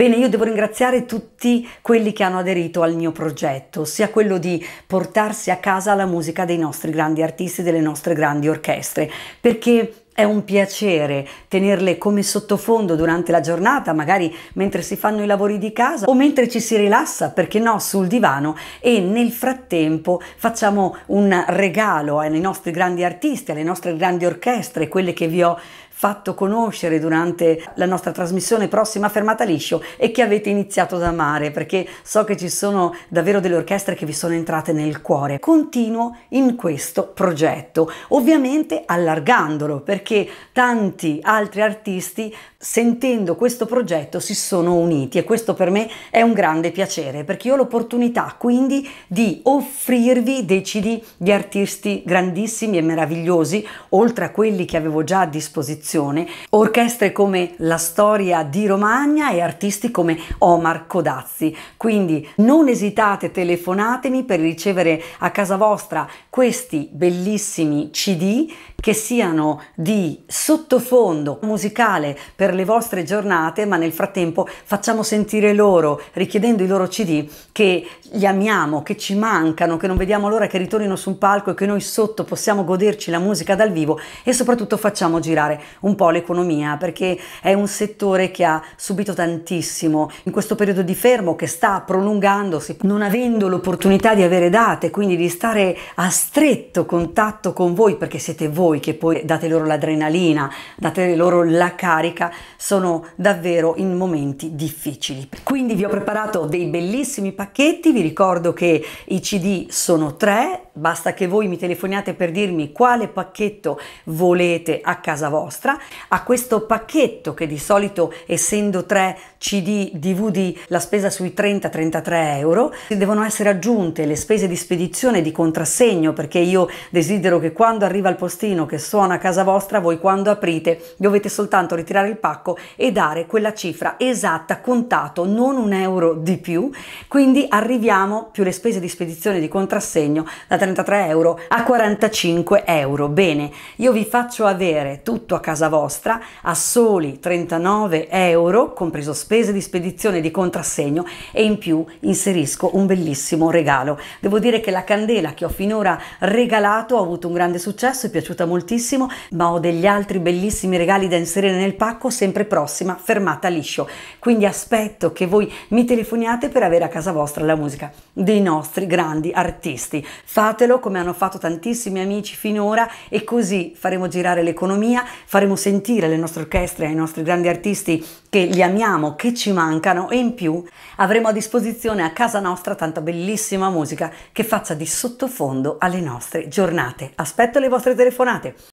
Bene, io devo ringraziare tutti quelli che hanno aderito al mio progetto, sia quello di portarsi a casa la musica dei nostri grandi artisti, delle nostre grandi orchestre, perché è un piacere tenerle come sottofondo durante la giornata, magari mentre si fanno i lavori di casa o mentre ci si rilassa, perché no, sul divano e nel frattempo facciamo un regalo ai nostri grandi artisti, alle nostre grandi orchestre, quelle che vi ho fatto conoscere durante la nostra trasmissione prossima fermata liscio e che avete iniziato ad amare perché so che ci sono davvero delle orchestre che vi sono entrate nel cuore. Continuo in questo progetto, ovviamente allargandolo perché perché tanti altri artisti sentendo questo progetto si sono uniti e questo per me è un grande piacere perché io ho l'opportunità quindi di offrirvi dei CD di artisti grandissimi e meravigliosi oltre a quelli che avevo già a disposizione, orchestre come La Storia di Romagna e artisti come Omar Codazzi. Quindi non esitate, telefonatemi per ricevere a casa vostra questi bellissimi CD che siano di sottofondo musicale per le vostre giornate, ma nel frattempo facciamo sentire loro, richiedendo i loro CD, che li amiamo, che ci mancano, che non vediamo l'ora che ritornino sul palco e che noi sotto possiamo goderci la musica dal vivo e soprattutto facciamo girare un po' l'economia perché è un settore che ha subito tantissimo in questo periodo di fermo che sta prolungandosi, non avendo l'opportunità di avere date, quindi di stare a stretto contatto con voi perché siete voi voi che poi date loro l'adrenalina, date loro la carica, sono davvero in momenti difficili. Quindi vi ho preparato dei bellissimi pacchetti, vi ricordo che i CD sono tre, basta che voi mi telefoniate per dirmi quale pacchetto volete a casa vostra. A questo pacchetto che di solito essendo tre CD DVD la spesa sui 30-33 euro, devono essere aggiunte le spese di spedizione di contrassegno perché io desidero che quando arriva al postino campanellino che suona a casa vostra, voi quando aprite dovete soltanto ritirare il pacco e dare quella cifra esatta, contato, non un euro di più. Quindi arriviamo, più le spese di spedizione di contrassegno, da 33 euro a 45 euro. Bene, io vi faccio avere tutto a casa vostra a soli 39 euro, compreso spese di spedizione di contrassegno e in più inserisco un bellissimo regalo. Devo dire che la candela che ho finora regalato ha avuto un grande successo, è piaciuta moltissimo, ma ho degli altri bellissimi regali da inserire nel pacco, sempre prossima, fermata liscio. Quindi aspetto che voi mi telefoniate per avere a casa vostra la musica dei nostri grandi artisti. Fatelo come hanno fatto tantissimi amici finora e così faremo girare l'economia, faremo sentire le nostre orchestre ai nostri grandi artisti che li amiamo, che ci mancano e in più avremo a disposizione a casa nostra tanta bellissima musica che faccia di sottofondo alle nostre giornate. Aspetto le vostre telefonate. importante.